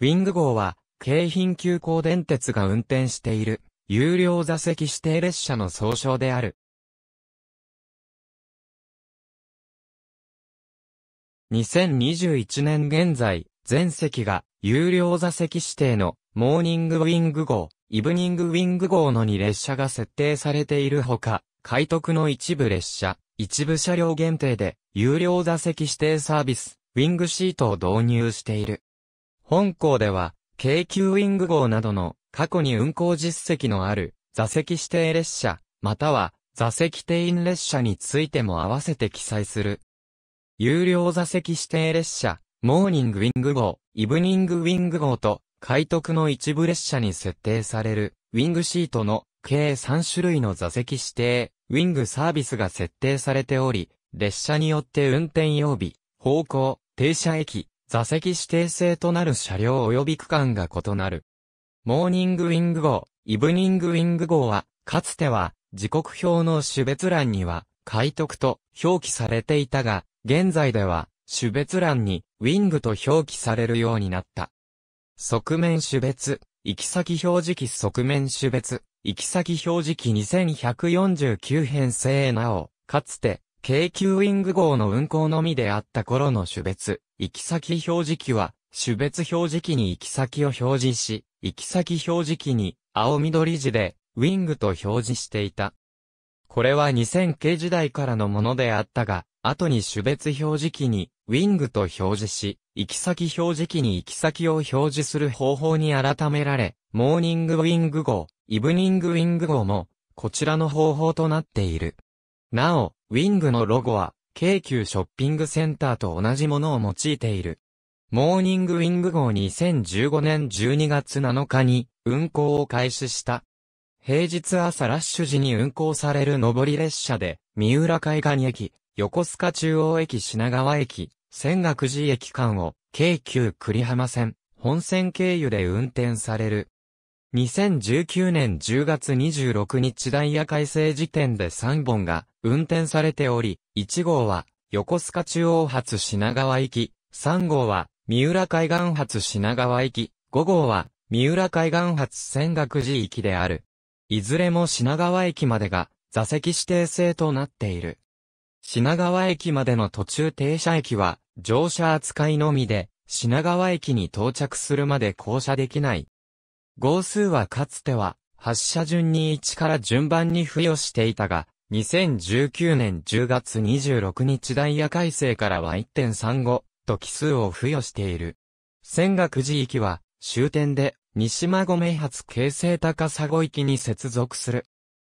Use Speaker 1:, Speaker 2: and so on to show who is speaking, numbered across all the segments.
Speaker 1: ウィング号は、京浜急行電鉄が運転している、有料座席指定列車の総称である。2021年現在、全席が、有料座席指定の、モーニングウィング号、イブニングウィング号の2列車が設定されているほか、海徳の一部列車、一部車両限定で、有料座席指定サービス、ウィングシートを導入している。本校では、京急ウィング号などの過去に運行実績のある座席指定列車、または座席定員列車についても合わせて記載する。有料座席指定列車、モーニングウィング号、イブニングウィング号と、海徳の一部列車に設定される、ウィングシートの計3種類の座席指定、ウィングサービスが設定されており、列車によって運転曜日、方向、停車駅、座席指定制となる車両及び区間が異なる。モーニングウィング号、イブニングウィング号は、かつては、時刻表の種別欄には、海徳と表記されていたが、現在では、種別欄に、ウィングと表記されるようになった。側面種別、行き先表示器側面種別、行き先表示器2149編成なお、かつて、京急ウィング号の運行のみであった頃の種別、行き先表示器は、種別表示器に行き先を表示し、行き先表示器に青緑字で、ウィングと表示していた。これは2000系時代からのものであったが、後に種別表示器に、ウィングと表示し、行き先表示器に行き先を表示する方法に改められ、モーニングウィング号、イブニングウィング号も、こちらの方法となっている。なお、ウィングのロゴは、京急ショッピングセンターと同じものを用いている。モーニングウィング号2015年12月7日に運行を開始した。平日朝ラッシュ時に運行される上り列車で、三浦海岸駅、横須賀中央駅品川駅、仙岳寺駅間を、京急栗浜線、本線経由で運転される。2019年10月26日ダイヤ改正時点で3本が運転されており、1号は横須賀中央発品川行き、3号は三浦海岸発品川行き、5号は三浦海岸発仙岳寺行きである。いずれも品川駅までが座席指定制となっている。品川駅までの途中停車駅は乗車扱いのみで、品川駅に到着するまで降車できない号数はかつては、発射順に1から順番に付与していたが、2019年10月26日ダイヤ改正からは1.35と奇数を付与している。仙岳寺域は終点で西馬込発京成高砂域に接続する。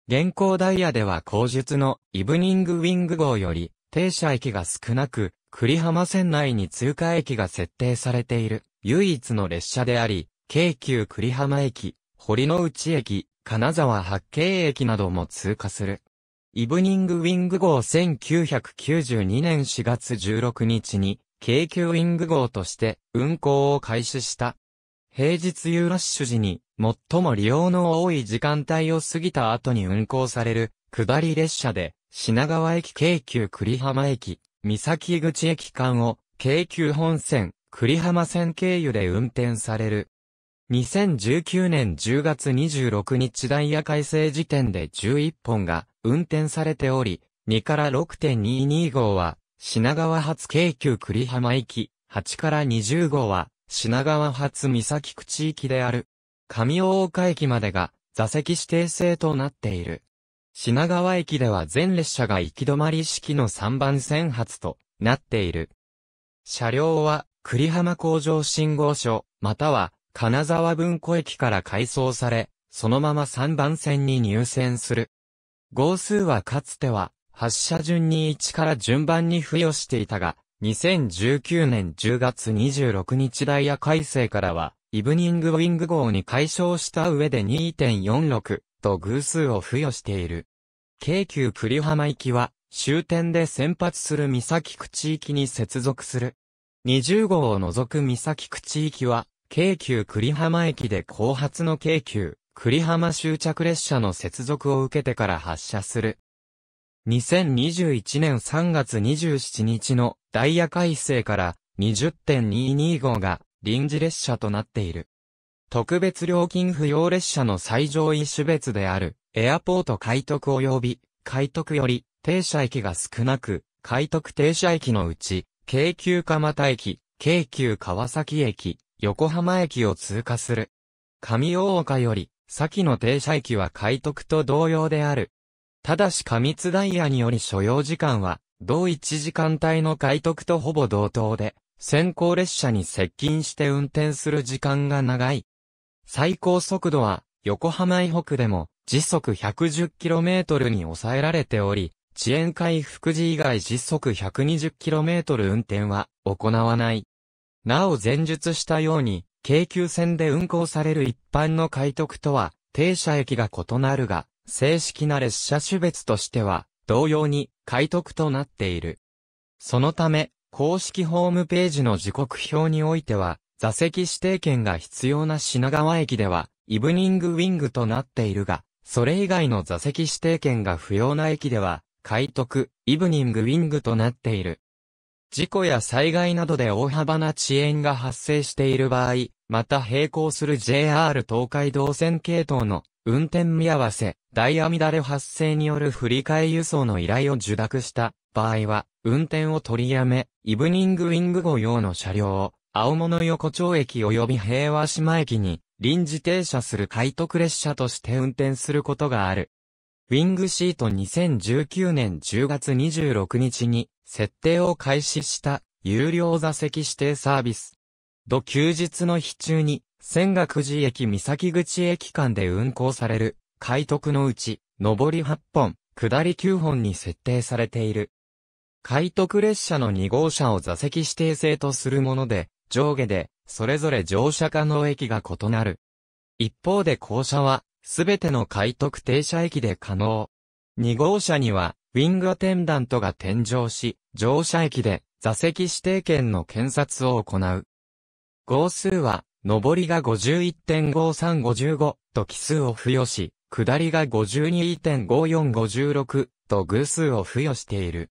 Speaker 1: 現行ダイヤでは後述のイブニングウィング号より停車駅が少なく、栗浜線内に通過駅が設定されている唯一の列車であり、京急栗浜駅、堀之内駅、金沢八景駅なども通過する。イブニングウィング号1992年4月16日に、京急ウィング号として運行を開始した。平日ユーラッシュ時に最も利用の多い時間帯を過ぎた後に運行される下り列車で品川駅京急栗浜駅、三崎口駅間を京急本線栗浜線経由で運転される。2019年10月26日ダイヤ改正時点で11本が運転されており、2から6.22号は、品川発京急栗浜行き、8から20号は、品川発三崎口行きである。上大岡駅までが、座席指定制となっている。品川駅では全列車が行き止まり式の3番線発となっている。車両は、栗浜工場信号所、または、金沢文庫駅から改装され、そのまま3番線に入線する。号数はかつては、発車順に1から順番に付与していたが、2019年10月26日ダイヤ改正からは、イブニングウィング号に解消した上で2.46と偶数を付与している。京急栗浜行きは、終点で先発する三崎口地域に接続する。20号を除く三崎口地域は、京急栗浜駅で後発の京急栗浜終着列車の接続を受けてから発車する。2021年3月27日のダイヤ改正から20.22号が臨時列車となっている。特別料金不要列車の最上位種別であるエアポート開徳及び開徳より停車駅が少なく、開徳停車駅のうち、京急蒲田駅、京急川崎駅、横浜駅を通過する。上大岡より、先の停車駅は海徳と同様である。ただし過密ダイヤにより所要時間は、同一時間帯の海徳とほぼ同等で、先行列車に接近して運転する時間が長い。最高速度は、横浜以北でも、時速 110km に抑えられており、遅延回復時以外時速 120km 運転は行わない。なお前述したように、京急線で運行される一般の快特とは、停車駅が異なるが、正式な列車種別としては、同様に、快特となっている。そのため、公式ホームページの時刻表においては、座席指定券が必要な品川駅では、イブニングウィングとなっているが、それ以外の座席指定券が不要な駅では、快特、イブニングウィングとなっている。事故や災害などで大幅な遅延が発生している場合、また並行する JR 東海道線系統の運転見合わせ、ダイヤ乱れ発生による振り替え輸送の依頼を受諾した場合は、運転を取りやめ、イブニングウィング号用の車両を、青物横丁駅及び平和島駅に臨時停車する快特列車として運転することがある。ウィングシート2019年10月26日に設定を開始した有料座席指定サービス。土休日の日中に、仙岳寺駅三崎口駅間で運行される、快徳のうち、上り8本、下り9本に設定されている。快徳列車の2号車を座席指定制とするもので、上下で、それぞれ乗車可能駅が異なる。一方で降車は、すべての快徳停車駅で可能。2号車には、ウィングアテンダントが転乗し、乗車駅で座席指定券の検察を行う。号数は、上りが51.5355と奇数を付与し、下りが52.5456と偶数を付与している。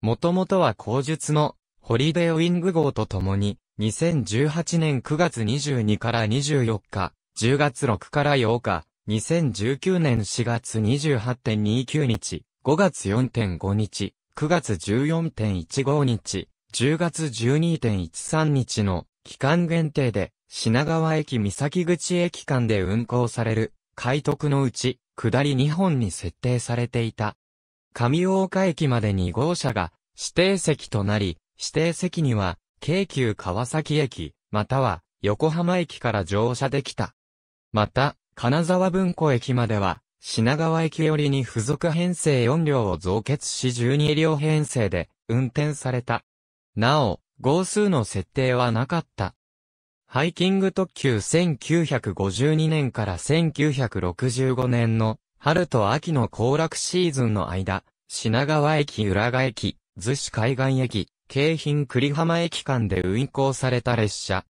Speaker 1: もともとは口述のホリデーウィング号とともに、2018年9月22から24日、10月6から8日、2019年4月28.29日、5月4.5日、9月14.15日、10月12.13日の期間限定で品川駅三崎口駅間で運行される快徳のうち下り2本に設定されていた。上大岡駅まで2号車が指定席となり、指定席には京急川崎駅、または横浜駅から乗車できた。また、金沢文庫駅までは品川駅寄りに付属編成4両を増結し12両編成で運転された。なお、号数の設定はなかった。ハイキング特急1952年から1965年の春と秋の行楽シーズンの間、品川駅浦賀駅、逗子海岸駅、京浜栗浜駅間で運行された列車。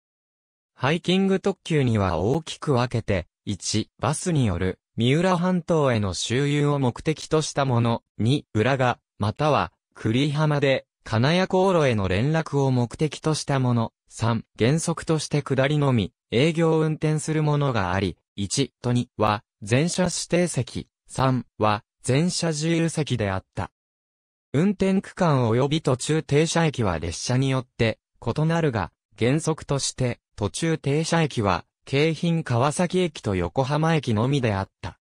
Speaker 1: ハイキング特急には大きく分けて、1、バスによる三浦半島への周遊を目的としたもの、に、浦賀、または、栗浜で、金谷航路への連絡を目的としたもの、3、原則として下りのみ、営業運転するものがあり、1と2は、全車指定席、3は、全車自由席であった。運転区間及び途中停車駅は列車によって異なるが、原則として途中停車駅は京浜川崎駅と横浜駅のみであった。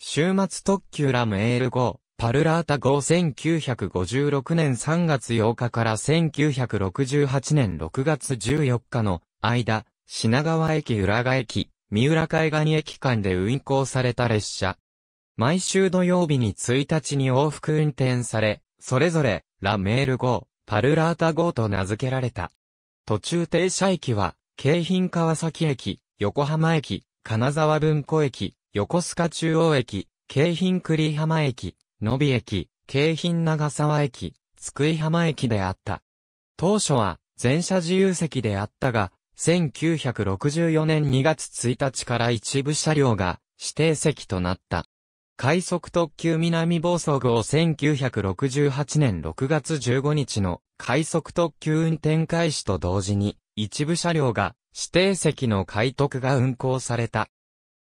Speaker 1: 週末特急ラムエール号、パルラータ号1956年3月8日から1968年6月14日の間、品川駅浦賀駅、三浦海岸駅間で運行された列車。毎週土曜日に1日に往復運転され、それぞれ、ラメール号、パルラータ号と名付けられた。途中停車駅は、京浜川崎駅、横浜駅、金沢文庫駅、横須賀中央駅、京浜栗浜駅、野比駅、京浜長沢駅、津久井浜駅であった。当初は、全車自由席であったが、1964年2月1日から一部車両が指定席となった。快速特急南房総号1968年6月15日の快速特急運転開始と同時に一部車両が指定席の開徳が運行された。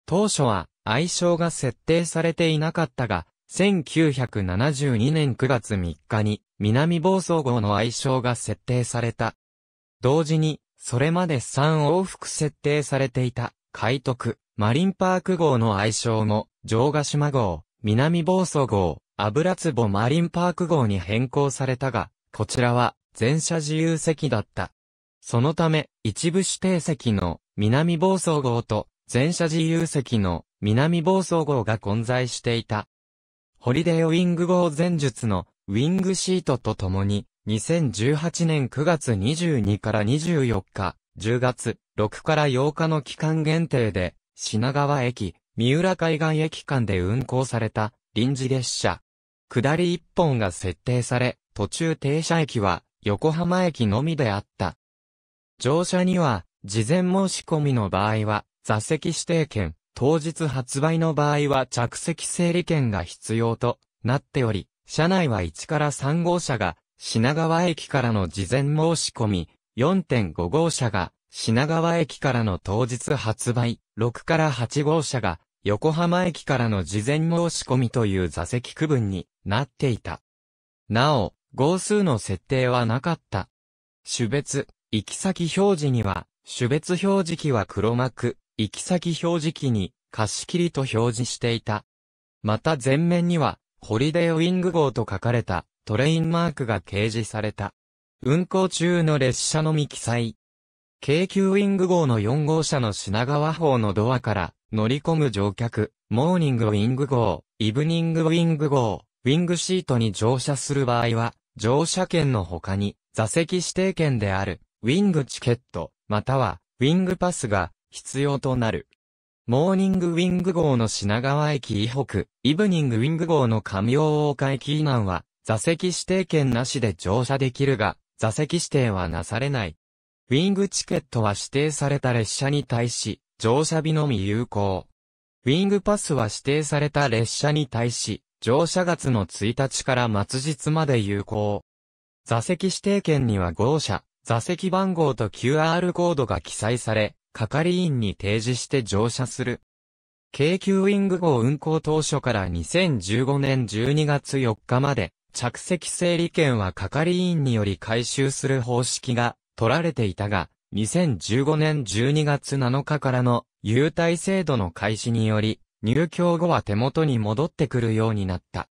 Speaker 1: 当初は愛称が設定されていなかったが、1972年9月3日に南房総号の愛称が設定された。同時に、それまで3往復設定されていた、海徳、マリンパーク号の愛称も、城ヶ島号、南房総号、油壺マリンパーク号に変更されたが、こちらは、全車自由席だった。そのため、一部指定席の南房総号と全車自由席の南房総号が混在していた。ホリデーウィング号前述のウィングシートとともに、2018年9月22から24日、10月6から8日の期間限定で、品川駅、三浦海岸駅間で運行された臨時列車。下り1本が設定され、途中停車駅は横浜駅のみであった。乗車には、事前申し込みの場合は、座席指定券、当日発売の場合は着席整理券が必要となっており、車内は1から3号車が品川駅からの事前申し込み、4.5号車が品川駅からの当日発売、6から8号車が横浜駅からの事前申し込みという座席区分になっていた。なお、号数の設定はなかった。種別、行き先表示には、種別表示器は黒幕、行き先表示器に貸し切りと表示していた。また前面には、ホリデーウィング号と書かれたトレインマークが掲示された。運行中の列車のみ記載。京急ウィング号の4号車の品川方のドアから乗り込む乗客、モーニングウィング号、イブニングウィング号、ウィングシートに乗車する場合は、乗車券の他に座席指定券であるウィングチケット、または、ウィングパスが必要となる。モーニングウィング号の品川駅以北、イブニングウィング号の上大岡駅以南は、座席指定券なしで乗車できるが、座席指定はなされない。ウィングチケットは指定された列車に対し、乗車日のみ有効。ウィングパスは指定された列車に対し、乗車月の1日から末日まで有効。座席指定券には号車、座席番号と QR コードが記載され、係員に提示して乗車する。京急ウィング号運行当初から2015年12月4日まで、着席整理券は係員により回収する方式が取られていたが、2015年12月7日からの優待制度の開始により、入居後は手元に戻ってくるようになった。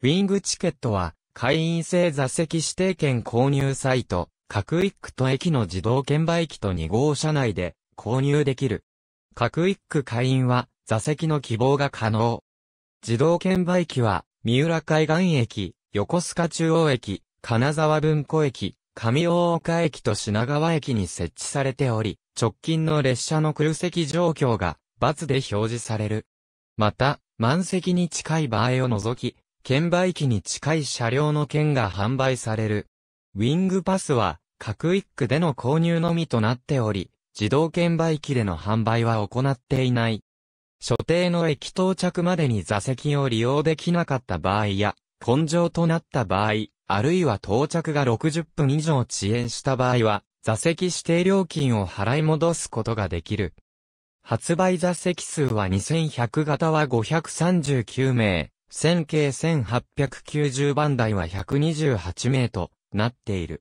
Speaker 1: ウィングチケットは、会員制座席指定券購入サイト、各一区と駅の自動券売機と2号車内で購入できる。各一区会員は座席の希望が可能。自動券売機は、三浦海岸駅、横須賀中央駅、金沢文庫駅、上大岡駅と品川駅に設置されており、直近の列車の空席状況が、バツで表示される。また、満席に近い場合を除き、券売機に近い車両の券が販売される。ウィングパスは、各一区での購入のみとなっており、自動券売機での販売は行っていない。所定の駅到着までに座席を利用できなかった場合や、根性となった場合、あるいは到着が60分以上遅延した場合は、座席指定料金を払い戻すことができる。発売座席数は2100型は539名、1000系1890番台は128名となっている。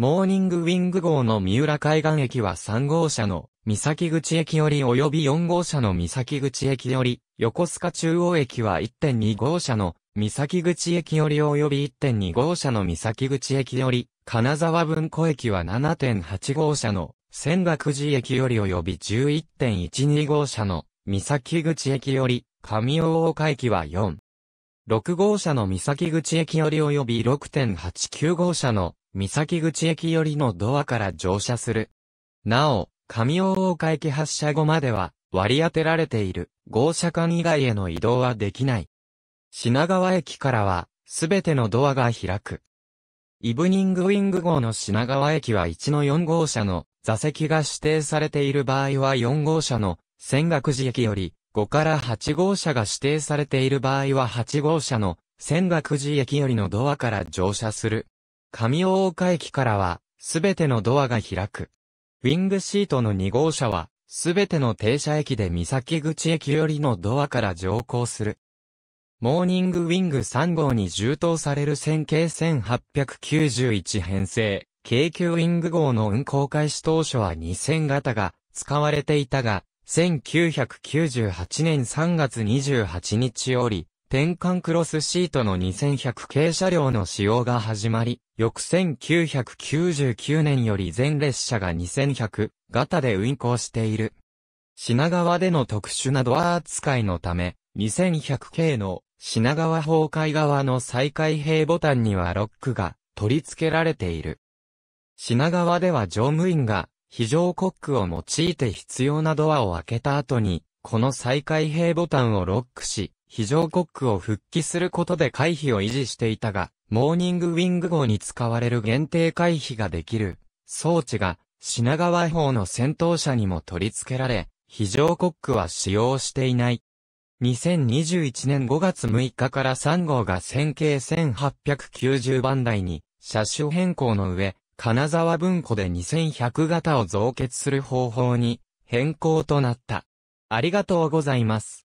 Speaker 1: モーニングウィング号の三浦海岸駅は3号車の三崎口駅より及び4号車の三崎口駅より、横須賀中央駅は1.2号車の三崎口駅より及び1.2号車の三崎口駅より、金沢文庫駅は7.8号車の仙岳寺駅より及び11.12号車の三崎口駅より、上大岡駅は4。6号車の三崎口駅より及び6.89号車の三崎口駅寄りのドアから乗車する。なお、上大岡駅発車後までは、割り当てられている号車間以外への移動はできない。品川駅からは、すべてのドアが開く。イブニングウィング号の品川駅は1の4号車の座席が指定されている場合は4号車の仙岳寺駅より5から8号車が指定されている場合は8号車の仙岳寺駅よりのドアから乗車する。上大岡駅からは、すべてのドアが開く。ウィングシートの2号車は、すべての停車駅で三崎口駅よりのドアから乗降する。モーニングウィング3号に充当される線形1891編成、京急ウィング号の運行開始当初は2000型が使われていたが、1998年3月28日より、転換クロスシートの2100系車両の使用が始まり、翌1999年より全列車が2100型で運行している。品川での特殊なドア扱いのため、2100系の品川崩壊側の再開閉ボタンにはロックが取り付けられている。品川では乗務員が非常コックを用いて必要なドアを開けた後に、この再開閉ボタンをロックし、非常コックを復帰することで回避を維持していたが、モーニングウィング号に使われる限定回避ができる装置が品川砲の戦闘車にも取り付けられ、非常コックは使用していない。2021年5月6日から3号が線形1890番台に車種変更の上、金沢文庫で2100型を増結する方法に変更となった。ありがとうございます。